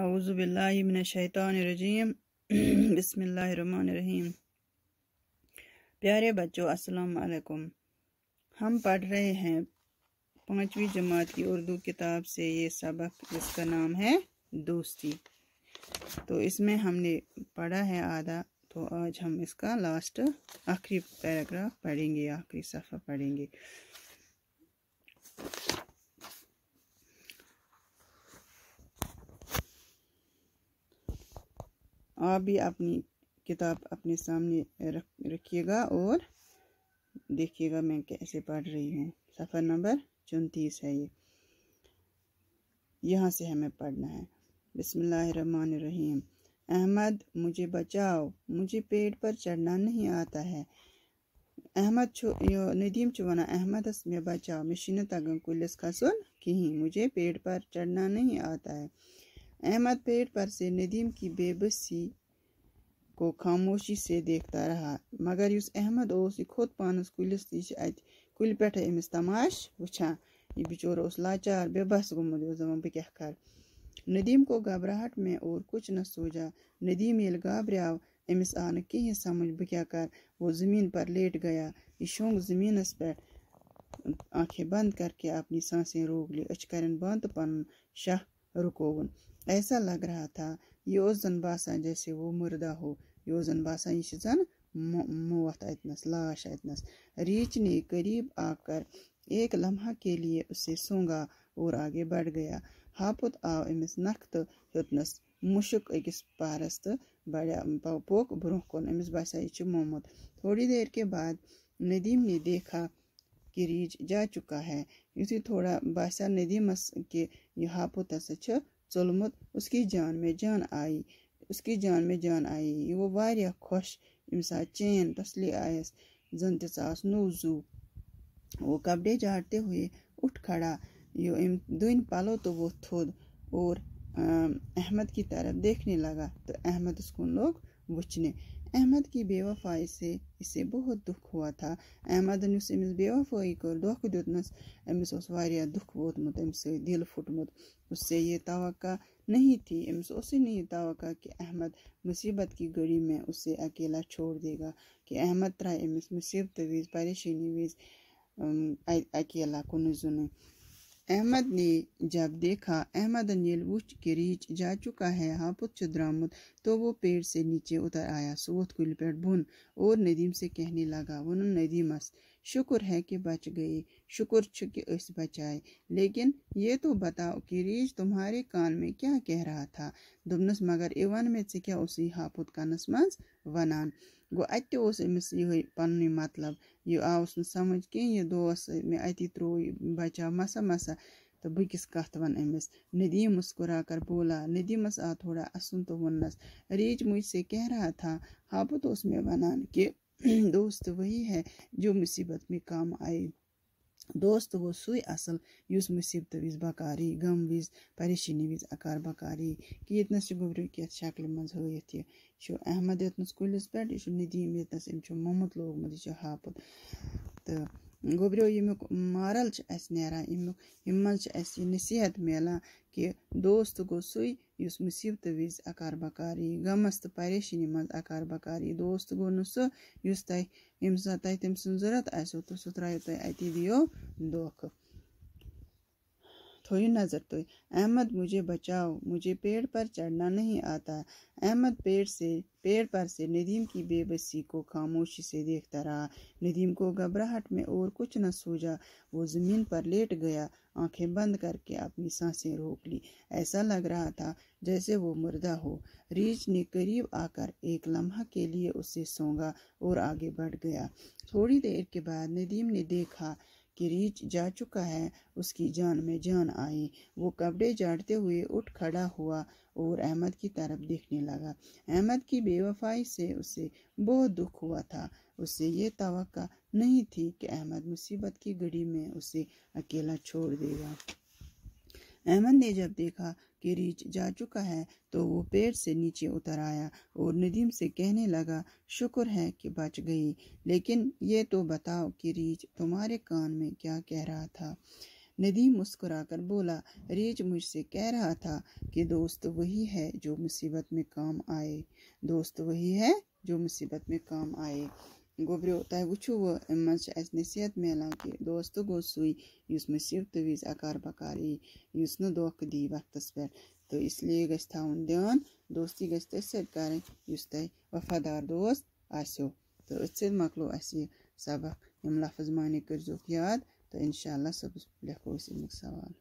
अज़बिल्लिमिनशैतरजीम बसमीम प्यारे बच्चों अस्सलाम वालेकुम हम पढ़ रहे हैं पाँचवीं जमात की उर्दू किताब से ये सबक जिसका नाम है दोस्ती तो इसमें हमने पढ़ा है आधा तो आज हम इसका लास्ट आखिरी पैराग्राफ पढ़ेंगे आखिरी सफ़ा पढ़ेंगे आप भी अपनी किताब अपने सामने रख रखिएगा और देखिएगा मैं कैसे पढ़ रही हूँ सफ़र नंबर चौंतीस है ये यहाँ से हमें पढ़ना है बिसमीम अहमद मुझे बचाओ मुझे पेड़ पर चढ़ना नहीं आता है अहमद छो नदीम चुवाना अहमद में बचाओ मशीन तगम कुलिस खसुन कहीं मुझे पेड़ पर चढ़ना नहीं आता है अहमद पेट पर से नदीम की बेबसी को खामोशी से देखता रहा मगर उस अहमद खुद पानस कुलिस नश अत कुल पे अमिस तमाश वछान ये बिचोर उस लाचार बेबस गुमत बह दपान कर नदीम को घबराहट में और कुछ न सोचा नदीम ये घबराव अमिस आ न कहें समझ बह कर वो ज़मीन पर लेट गया यह शोंग ज़मीनस पे आंखें बंद करके अपनी सांसें रोक ली अच कर बंद तो पन शाह रुकोवन ऐसा लग रहा था योजन बासान जैसे वो मुर्दा हो जन बासान यह जन मौत अतनस लाश अतनस रीच ने करीब आकर एक लम्हा के लिए उसे सूंगा और आगे बढ़ गया हापुत आव अमिस नख तो हूतनस मुशुक अकिस पारस तो बड़ा पोक ब्रोह कौन अमिस बसा यह मोमुत थोड़ी देर के बाद नदीम ने देखा कि रीच जा चुका है युति थोड़ा बसा नदीमस के यह हापुत ظُلمُت उसकी जान में जान आई उसकी जान में जान आई یہِ گوٚو واریاہ خۄش ییٚمہِ ساتہٕ چین تسلی آیَس زَن تہِ ژاس نوٚو زُو وہ کپڑے جھاڑتے ہوئے उठ खड़ा यो इन दुन पलों तो वो थोद और अहमद की तरफ देखने लगा तो अहमद उसको लोग बुझने अहमद की बेवफाई से इसे बहुत दुख हुआ था अहमद अमिस बेवफाई कर दुख दिनस वारिया दुख वोतमुत दिल फुटमुत उससे ये तो नहीं थी अमस उस नहीं तवक्का कि अहमद मुसीबत की घड़ी में उसे अकेला छोड़ देगा कि अहमद त्राए अमिस मुसीबत वीज परेशानी वीज अकेला कुन जुनु अहमद ने जब देखा अहमद अनिल वुच के रीच जा चुका है हापुत चुद्रामुद तो वो पेड़ से नीचे उतर आया सोत कुल पेड़ बुन और नदीम से कहने लगा वो नदीमस शुक्र है कि बच गए शुक्र छ कि इस बचाए लेकिन ये तो बताओ कि रीज तुम्हारे कान में क्या कह रहा था दुबनस मगर इवन में क्या उसी हापुत कानस मज वनान गो अत अमिस मतलब। ये पन्न मतलब यह आवस समझ कह यह दोस मे अति त्रो बचा मसा मसा तो बकिस कत वन अमिस नदीम मुस्कुरा कर बोला नदीमस आ थोड़ा असुन तो वनस रीज मुझसे कह रहा था हापुत उस वनान कि दोस्त वही है जो मुसीबत में काम आए दोस्त वो सुई असल उस मुसीबत वज बकारी गम वज परेशानी वज अकार बकारी कि ये गुबरू क्या शक्ल मोत यह अहमद ये कुलिस पे यह नदीम ये मोहम्मद लोगमत यह हापुत तो گوٚبریو ییٚمیُک مارَل چھُ اَسہِ نیران اَمیُک اَمہِ منٛز چھِ اَسہِ یہِ نصیٖحت میلان کہِ دوست گوٚو سُے یُس مُصیٖبتہٕ وِزِ اَکار بَکار یی غمَس تہٕ پریشٲنی منٛز اَکار بَکار یی دوست گوٚو نہٕ سُہ یُس تۄہہِ ییٚمہِ ساتہٕ تۄہہِ تٔمۍ سٕنٛز ضوٚرَتھ آسیو تہٕ سُہ ترٛایو تۄہہِ اَتی دِیو دھوکہٕ थोड़ी नजर तो अहमद मुझे बचाओ मुझे पेड़ पर चढ़ना नहीं आता अहमद पेड़ से पेड़ पर से नदीम की बेबसी को खामोशी से देखता रहा नदीम को घबराहट में और कुछ न सूझा वो ज़मीन पर लेट गया आंखें बंद करके अपनी सांसें रोक ली ऐसा लग रहा था जैसे वो मुर्दा हो रीच ने करीब आकर एक लम्हा के लिए उसे सोंगा और आगे बढ़ गया थोड़ी देर के बाद नदीम ने देखा कि रीच जा चुका है उसकी जान में जान आई वो कपड़े झाड़ते हुए उठ खड़ा हुआ और अहमद की तरफ देखने लगा अहमद की बेवफाई से उसे बहुत दुख हुआ था उसे ये तो नहीं थी कि अहमद मुसीबत की घड़ी में उसे अकेला छोड़ देगा अहमद ने जब देखा कि रीच जा चुका है तो वो पेड़ से नीचे उतर आया और नदीम से कहने लगा शुक्र है कि बच गई लेकिन ये तो बताओ कि रीच तुम्हारे कान में क्या कह रहा था नदीम मुस्कुराकर बोला रीच मुझसे कह रहा था कि दोस्त वही है जो मुसीबत में काम आए दोस्त वही है जो मुसीबत में काम आए گوٚبریو تۄہہِ وٕچھوٕ اَمہِ منٛز چھِ اَسہِ نصیٖحت میلان کہِ دوس تہٕ گوٚو سُے یُس مُصیٖبتہٕ وِزِ اَکار بَکار یی یُس نہٕ دھوکہٕ دی وقتَس پٮ۪ٹھ تہٕ اِسلیے گژھِ تھاوُن دھیان دوستی گژھِ تٔتھۍ سۭتۍ کَرٕنۍ یُس تۄہہِ وَفادار دوس آسیو تہٕ أتھۍ سۭتۍ مۄکلو اَسہِ یہِ سبق یِم لفظ معنے کٔرۍزیوکھ یاد تہٕ اِنشاء اللہ صُبحَس لیکھو أسۍ اَمیُک سوال